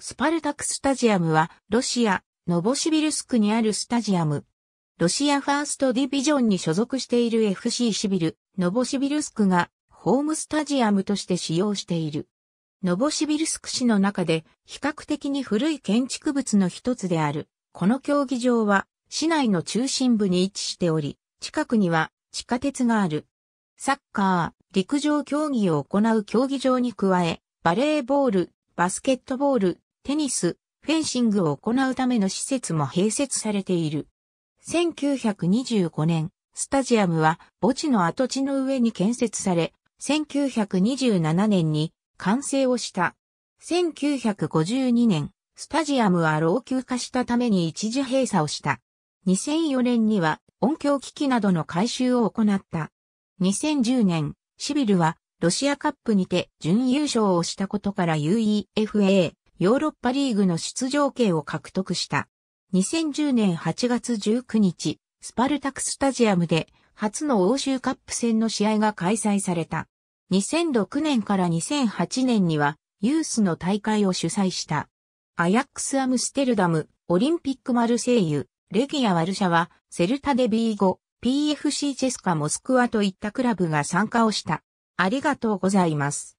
スパルタクスタジアムは、ロシア、ノボシビルスクにあるスタジアム。ロシアファーストディビジョンに所属している FC シビル、ノボシビルスクが、ホームスタジアムとして使用している。ノボシビルスク市の中で、比較的に古い建築物の一つである。この競技場は、市内の中心部に位置しており、近くには、地下鉄がある。サッカー、陸上競技を行う競技場に加え、バレーボール、バスケットボール、テニス、フェンシングを行うための施設も併設されている。1925年、スタジアムは墓地の跡地の上に建設され、1927年に完成をした。1952年、スタジアムは老朽化したために一時閉鎖をした。2004年には音響機器などの改修を行った。2010年、シビルはロシアカップにて準優勝をしたことから UEFA ヨーロッパリーグの出場権を獲得した。2010年8月19日、スパルタクスタジアムで初の欧州カップ戦の試合が開催された。2006年から2008年にはユースの大会を主催した。アヤックスアムステルダム、オリンピックマルセイユ、レギア・ワルシャワ、セルタ・デ・ビーゴ、PFC チェスカ・モスクワといったクラブが参加をした。ありがとうございます。